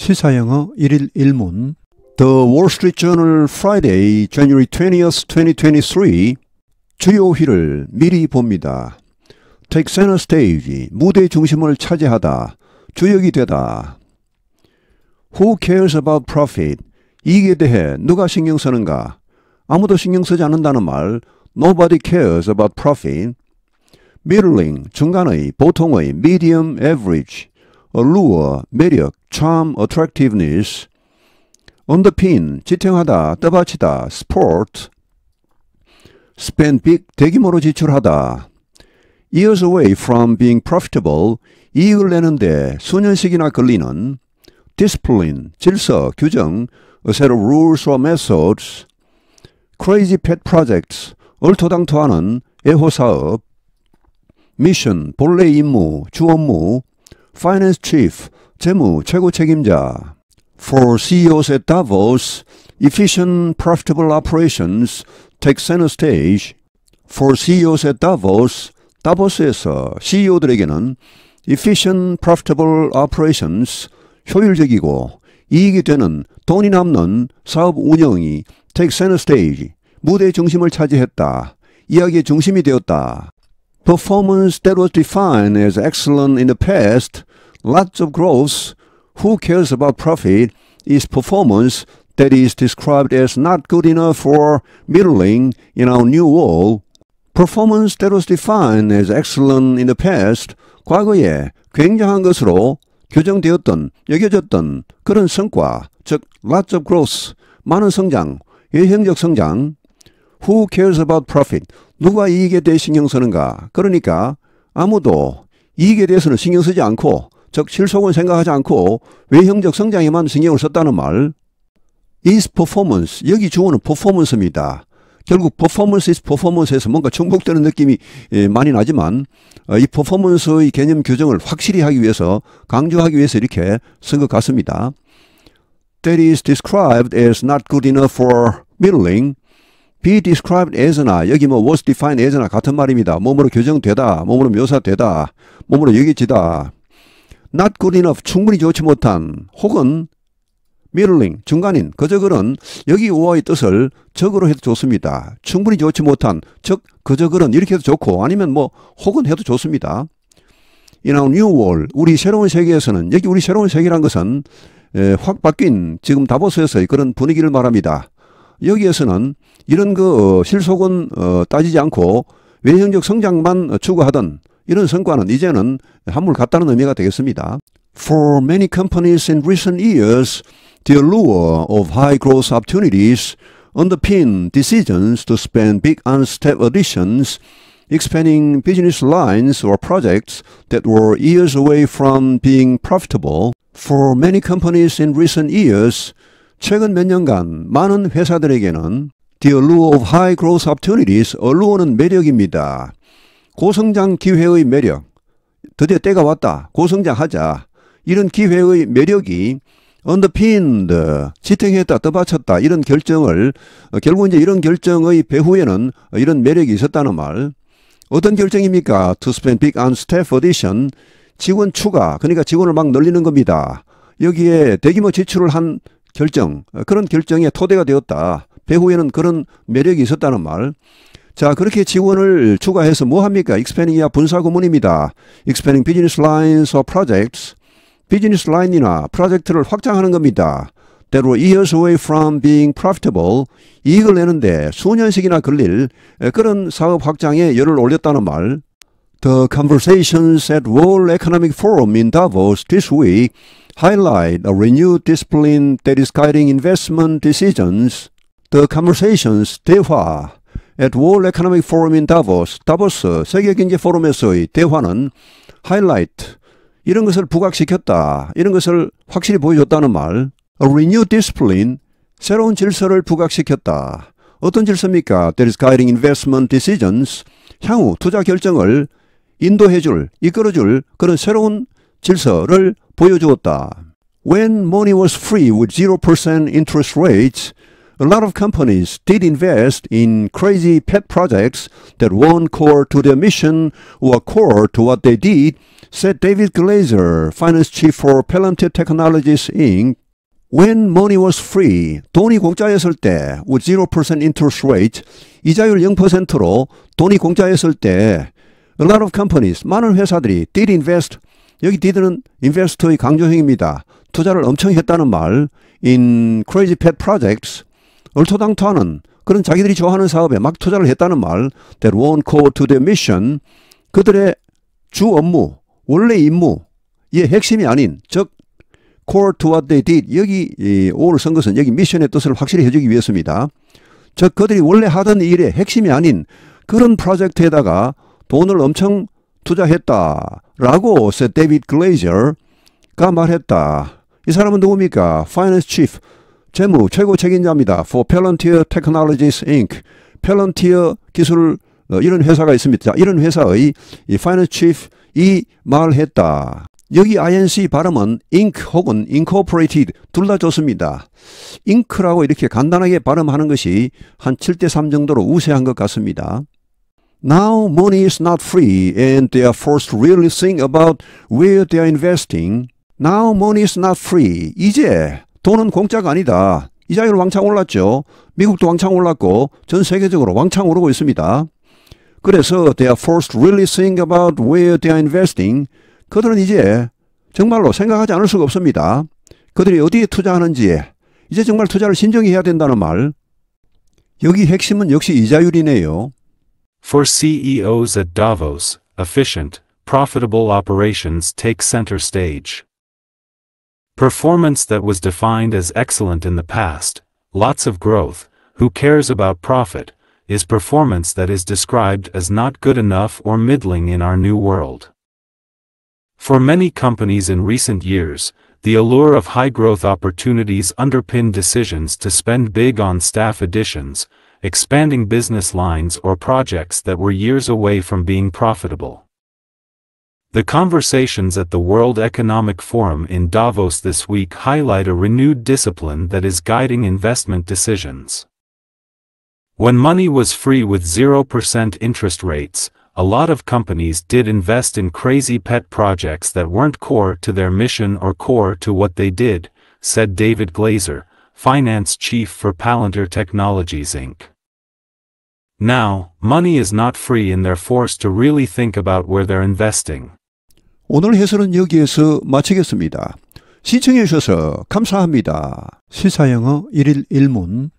시사영어 1일 1문 The Wall Street Journal Friday, January 20th, 2023 주요 휘를 미리 봅니다. Take center stage, 무대 중심을 차지하다, 주역이 되다. Who cares about profit? 이익에 대해 누가 신경 쓰는가? 아무도 신경 쓰지 않는다는 말 Nobody cares about profit. middling, 중간의, 보통의, medium, average allure, 매력, charm, attractiveness, underpin, 지탱하다, 떠받치다, sport, spend big, 대규모로 지출하다, years away from being profitable, 이익을 내는데 수년씩이나 걸리는, discipline, 질서, 규정, a set of rules or methods, crazy pet projects, 얼토당토하는 애호사업, 미션, 본래 임무, 주 업무, Finance Chief, 재무 최고 책임자. For CEOs at Davos, efficient profitable operations take center stage. For CEOs at Davos, 다보스에서 CEO들에게는 efficient profitable operations, 효율적이고 이익이 되는 돈이 남는 사업 운영이 take center stage, 무대 중심을 차지했다. 이야기의 중심이 되었다. Performance that was defined as excellent in the past, lots of growth, who cares about profit, is performance that is described as not good enough for middling in our new world. Performance that was defined as excellent in the past, 과거에 굉장한 것으로 규정되었던, 여겨졌던 그런 성과, 즉 lots of growth, 많은 성장, 예형적 성장, who cares about profit, 누가 이익에 대해 신경 쓰는가? 그러니까 아무도 이익에 대해서는 신경 쓰지 않고 즉 실속은 생각하지 않고 외형적 성장에만 신경을 썼다는 말. is performance 여기 주어는 performance입니다. 결국 performance is performance에서 뭔가 중복되는 느낌이 예, 많이 나지만 어, 이 performance의 개념 규정을 확실히 하기 위해서 강조하기 위해서 이렇게 쓴 것 같습니다. That is described as not good enough for middling be described as나 여기 뭐 was defined as나 같은 말입니다. 몸으로 교정되다, 몸으로 묘사되다, 몸으로 여겨지다. not good enough 충분히 좋지 못한 혹은 middling 중간인 그저 그런 여기 우와의 뜻을 적으로 해도 좋습니다. 충분히 좋지 못한 즉 그저 그런 이렇게 해도 좋고 아니면 뭐 혹은 해도 좋습니다. In our new world 우리 새로운 세계에서는 여기 우리 새로운 세계란 것은 에, 확 바뀐 지금 다보스에서의 그런 분위기를 말합니다. 여기에서는 이런 그 실속은 어, 따지지 않고 외형적 성장만 추구하던 이런 성과는 이제는 한물 같다는 의미가 되겠습니다. For many companies in recent years, the allure of high growth opportunities underpin decisions to spend big on step additions, expanding business lines or projects that were years away from being profitable. For many companies in recent years, 최근 몇 년간 많은 회사들에게는 The Allure of High Growth Opportunities, 언루어는 매력입니다. 고성장 기회의 매력, 드디어 때가 왔다, 고성장하자. 이런 기회의 매력이 n e p i 언더핀드, 지탱했다, 떠받쳤다, 이런 결정을, 결국 이제 이런 결정의 배후에는 이런 매력이 있었다는 말. 어떤 결정입니까? To spend big on staff addition, 직원 추가, 그러니까 직원을 막 늘리는 겁니다. 여기에 대규모 지출을 한 결정 그런 결정의 토대가 되었다. 배후에는 그런 매력이 있었다는 말. 자 그렇게 지원을 추가해서 뭐 합니까? 익스패닝이야 분사 구문입니다. 익스패닝 비즈니스 라인서 프로젝트 비즈니스 라인이나 프로젝트를 확장하는 겁니다. 때로 years away from being profitable 이익을 내는데 수년씩이나 걸릴 그런 사업 확장에 열을 올렸다는 말. The conversations at World Economic Forum in Davos this week highlight a renewed discipline that is guiding investment decisions. The conversations 대화 at World Economic Forum in Davos, Davos, 세계경제 포럼에서의 대화는 highlight 이런 것을 부각시켰다. 이런 것을 확실히 보여줬다는 말. A renewed discipline 새로운 질서를 부각시켰다. 어떤 질서입니까? That is guiding investment decisions. 향후 투자 결정을 인도해줄, 이끌어줄 그런 새로운 질서를 보여주었다. When money was free with 0% interest rates, a lot of companies did invest in crazy pet projects that weren't core to their mission or core to what they did, said David Glazer, finance chief for Palantir Technologies Inc. When money was free, 돈이 공짜였을 때, with 0% interest rate, 이자율 0%로 돈이 공짜였을 때, A lot of companies, 많은 회사들이 did invest. 여기 did는 investor의 강조형입니다. 투자를 엄청 했다는 말. In crazy pet projects. 얼토당토하는 그런 자기들이 좋아하는 사업에 막 투자를 했다는 말. That won't c o to their mission. 그들의 주 업무, 원래 임무, 이의 핵심이 아닌, 즉, core to what they did. 여기 이 5를 쓴 것은 여기 미션의 뜻을 확실히 해주기 위해서입니다. 즉, 그들이 원래 하던 일의 핵심이 아닌 그런 프로젝트에다가 돈을 엄청 투자했다라고 세 데이빗 글레이저가 말했다. 이 사람은 누굽니까? f i n a n c 재무 최고 책임자입니다. For Palantir Technologies Inc. 펠런티어 기술 어, 이런 회사가 있습니다. 이런 회사의 이 f i n a n c 이 말했다. 여기 INC 발음은 ink 혹은 incorporated 둘 다 좋습니다. ink라고 이렇게 간단하게 발음하는 것이 한 7대3 정도로 우세한 것 같습니다. Now money is not free and they are forced to really think about where they are investing. Now money is not free. 이제 돈은 공짜가 아니다. 이자율 왕창 올랐죠. 미국도 왕창 올랐고 전 세계적으로 왕창 오르고 있습니다. 그래서 they are forced to really think about where they are investing. 그들은 이제 정말로 생각하지 않을 수가 없습니다. 그들이 어디에 투자하는지 이제 정말 투자를 신중히 해야 된다는 말. 여기 핵심은 역시 이자율이네요. For CEOs at Davos, efficient, profitable operations take center stage. Performance that was defined as excellent in the past, lots of growth, who cares about profit, is performance that is described as not good enough or middling in our new world. For many companies in recent years, the allure of high growth opportunities underpin decisions to spend big on staff additions, expanding business lines or projects that were years away from being profitable. The conversations at the World Economic Forum in Davos this week highlight a renewed discipline that is guiding investment decisions. When money was free with 0% interest rates, a lot of companies did invest in crazy pet projects that weren't core to their mission or core to what they did, said David Glazer, finance chief for Palantir Technologies Inc. Now, money is not free and they're forced to really think about where they're investing. 오늘 해설은 여기에서 마치겠습니다. 시청해 주셔서 감사합니다. 시사영어 1일 1문